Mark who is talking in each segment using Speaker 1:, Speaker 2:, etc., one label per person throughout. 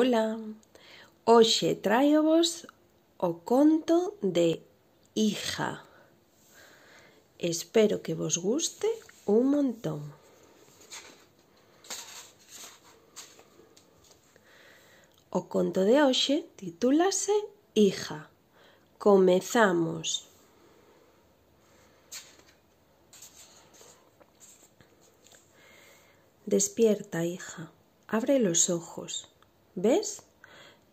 Speaker 1: Ola, hoxe traio o conto de Hija. Espero que vos guste un montón. O conto de hoxe titúlase Hija. Comezamos. Despierta, hija. Abre los ojos. ¿Ves?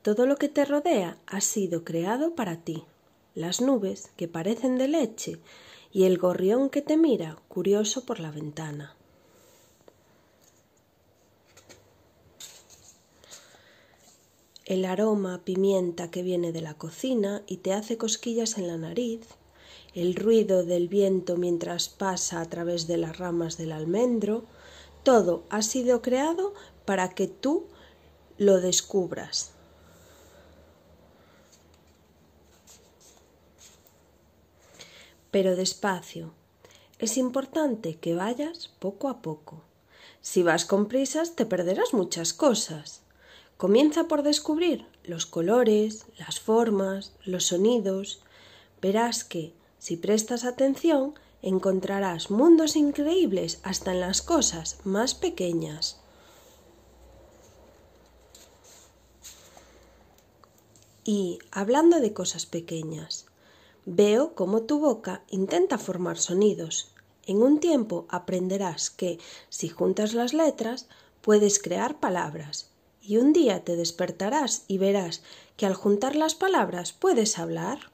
Speaker 1: Todo lo que te rodea ha sido creado para ti. Las nubes, que parecen de leche, y el gorrión que te mira, curioso por la ventana. El aroma pimienta que viene de la cocina y te hace cosquillas en la nariz, el ruido del viento mientras pasa a través de las ramas del almendro, todo ha sido creado para que tú lo descubras. Pero despacio. Es importante que vayas poco a poco. Si vas con prisas te perderás muchas cosas. Comienza por descubrir los colores, las formas, los sonidos. Verás que, si prestas atención, encontrarás mundos increíbles hasta en las cosas más pequeñas. y, hablando de cosas pequeñas, veo cómo tu boca intenta formar sonidos. En un tiempo aprenderás que, si juntas las letras, puedes crear palabras. Y un día te despertarás y verás que al juntar las palabras puedes hablar.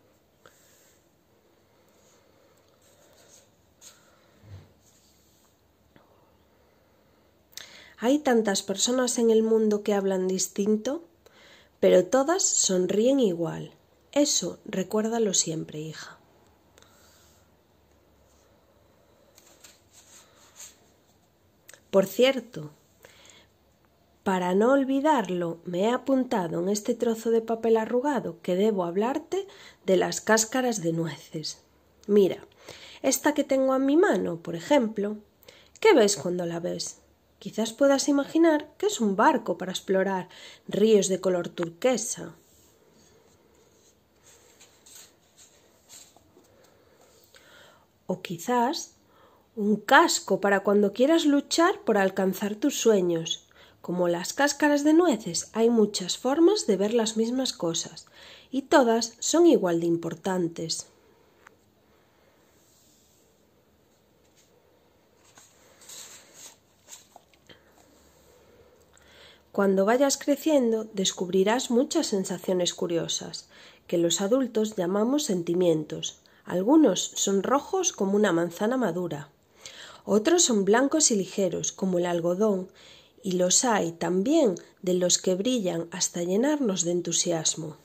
Speaker 1: Hay tantas personas en el mundo que hablan distinto pero todas sonríen igual. Eso recuérdalo siempre, hija. Por cierto, para no olvidarlo, me he apuntado en este trozo de papel arrugado que debo hablarte de las cáscaras de nueces. Mira, esta que tengo en mi mano, por ejemplo, ¿qué ves cuando la ves? Quizás puedas imaginar que es un barco para explorar ríos de color turquesa. O quizás un casco para cuando quieras luchar por alcanzar tus sueños. Como las cáscaras de nueces, hay muchas formas de ver las mismas cosas, y todas son igual de importantes. Cuando vayas creciendo descubrirás muchas sensaciones curiosas, que los adultos llamamos sentimientos. Algunos son rojos como una manzana madura, otros son blancos y ligeros como el algodón, y los hay también de los que brillan hasta llenarnos de entusiasmo.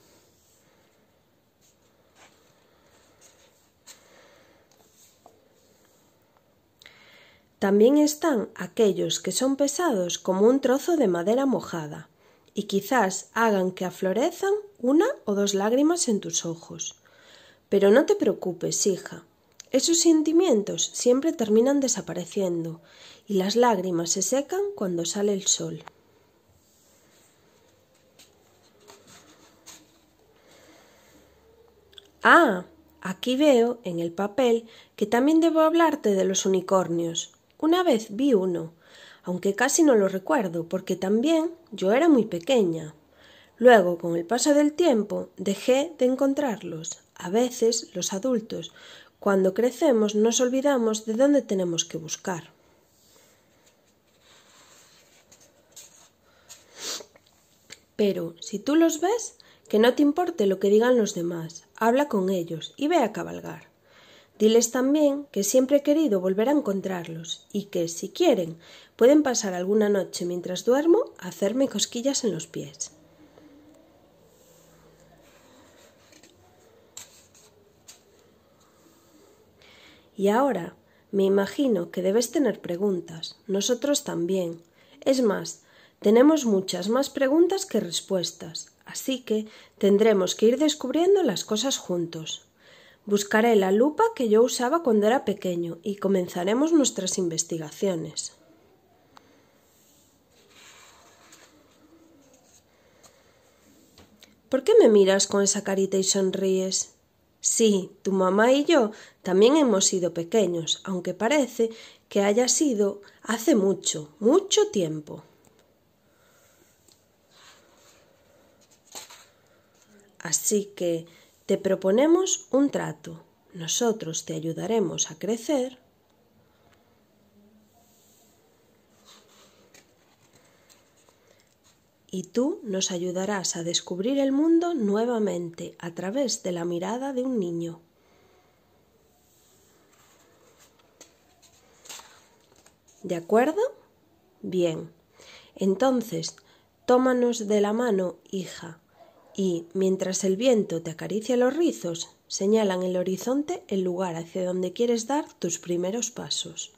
Speaker 1: También están aquellos que son pesados como un trozo de madera mojada, y quizás hagan que aflorezan una o dos lágrimas en tus ojos. Pero no te preocupes, hija. Esos sentimientos siempre terminan desapareciendo, y las lágrimas se secan cuando sale el sol. Ah, aquí veo en el papel que también debo hablarte de los unicornios. Una vez vi uno, aunque casi no lo recuerdo, porque también yo era muy pequeña. Luego, con el paso del tiempo, dejé de encontrarlos. A veces los adultos, cuando crecemos, nos olvidamos de dónde tenemos que buscar. Pero si tú los ves, que no te importe lo que digan los demás, habla con ellos y ve a cabalgar. Diles también que siempre he querido volver a encontrarlos y que, si quieren, pueden pasar alguna noche mientras duermo a hacerme cosquillas en los pies. Y ahora, me imagino que debes tener preguntas, nosotros también. Es más, tenemos muchas más preguntas que respuestas, así que tendremos que ir descubriendo las cosas juntos. Buscaré la lupa que yo usaba cuando era pequeño y comenzaremos nuestras investigaciones. ¿Por qué me miras con esa carita y sonríes? Sí, tu mamá y yo también hemos sido pequeños, aunque parece que haya sido hace mucho, mucho tiempo. Así que te proponemos un trato. Nosotros te ayudaremos a crecer y tú nos ayudarás a descubrir el mundo nuevamente a través de la mirada de un niño. ¿De acuerdo? Bien. Entonces, tómanos de la mano, hija, y, mientras el viento te acaricia los rizos, señalan el horizonte el lugar hacia donde quieres dar tus primeros pasos.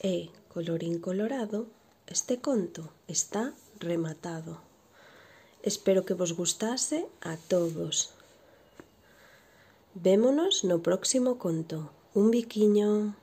Speaker 1: E, colorín colorado, este conto está rematado. Espero que os gustase a todos. Vémonos no próximo conto. Un biquiño.